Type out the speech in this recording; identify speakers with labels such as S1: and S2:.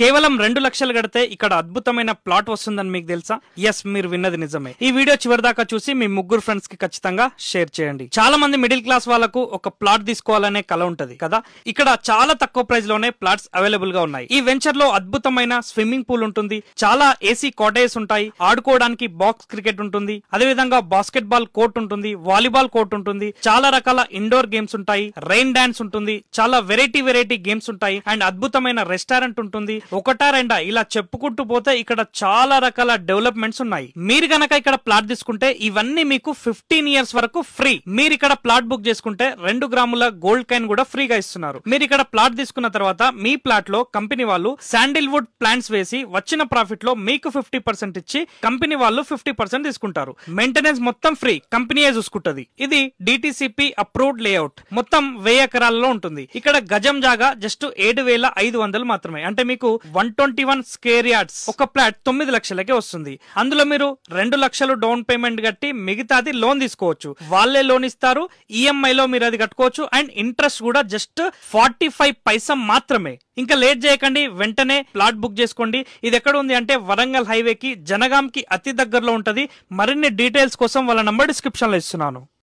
S1: కేవలం రెండు లక్షలు కడితే ఇక్కడ అద్భుతమైన ప్లాట్ వస్తుందని మీకు తెలుసా ఎస్ మీరు విన్నది నిజమే ఈ వీడియో చివరిదాకా చూసి మీ ముగ్గురు ఫ్రెండ్స్ కి ఖచ్చితంగా షేర్ చేయండి చాలా మంది మిడిల్ క్లాస్ వాళ్ళకు ఒక ప్లాట్ తీసుకోవాలనే కళ ఉంటది కదా ఇక్కడ చాలా తక్కువ ప్రైస్ లోనే ప్లాట్స్ అవైలబుల్ గా ఉన్నాయి ఈ వెంచర్ లో అద్భుతమైన స్విమ్మింగ్ పూల్ ఉంటుంది చాలా ఏసీ కాటేజెస్ ఉంటాయి ఆడుకోవడానికి బాక్స్ క్రికెట్ ఉంటుంది అదే విధంగా బాస్కెట్ బాల్ కోర్ట్ ఉంటుంది వాలీబాల్ కోర్ట్ ఉంటుంది చాలా రకాల ఇండోర్ గేమ్స్ ఉంటాయి రెయిన్ డాన్స్ ఉంటుంది చాలా వెరైటీ వెరైటీ గేమ్స్ ఉంటాయి అండ్ అద్భుతమైన రెస్టారెంట్ ఉంటుంది ఒకటా రెండా ఇలా చెప్పుకుంటూ పోతే ఇక్కడ చాలా రకాల డెవలప్మెంట్స్ ఉన్నాయి మీరు గనక ఇక్కడ ప్లాట్ తీసుకుంటే ఇవన్నీ మీకు ఫిఫ్టీన్ ఇయర్స్ వరకు ఫ్రీ మీరు ఇక్కడ ప్లాట్ బుక్ చేసుకుంటే రెండు గ్రాముల గోల్డ్ కైన్ కూడా ఫ్రీగా ఇస్తున్నారు మీరు ఇక్కడ ప్లాట్ తీసుకున్న తర్వాత మీ ప్లాట్ లో కంపెనీ వాళ్ళు శాండిల్ వుడ్ ప్లాంట్స్ వేసి వచ్చిన ప్రాఫిట్ లో మీకు ఫిఫ్టీ పర్సెంట్ ఇచ్చి కంపెనీ వాళ్ళు ఫిఫ్టీ పర్సెంట్ తీసుకుంటారు మెయింటెనెన్స్ మొత్తం ఫ్రీ కంపెనీయే చూసుకుంటది ఇది డిటిసిపి అప్రూవ్డ్ లేఅవుట్ మొత్తం వెయ్యి ఎకరాల్లో ఉంటుంది ఇక్కడ గజం జాగా జస్ట్ ఏడు వేల ఐదు వందలు మాత్రమే అంటే మీకు one twenty one square yards ఒక ప్లాట్ తొమ్మిది లక్షలకే వస్తుంది అందులో మీరు రెండు లక్షలు డౌన్ పేమెంట్ కట్టి మిగతాది లోన్ తీసుకోవచ్చు వాళ్ళే లోన్ ఇస్తారు ఈఎంఐ లో మీరు అది కట్టుకోవచ్చు అండ్ ఇంట్రెస్ట్ కూడా జస్ట్ ఫార్టీ ఫైవ్ పైసా మాత్రమే ఇంకా లేట్ చేయకండి వెంటనే ప్లాట్ బుక్ చేసుకోండి ఇది ఎక్కడ ఉంది అంటే వరంగల్ హైవేకి జనగాంకి అతి దగ్గరలో ఉంటుంది మరిన్ని డీటెయిల్స్ కోసం వాళ్ళ నంబర్ లో ఇస్తున్నాను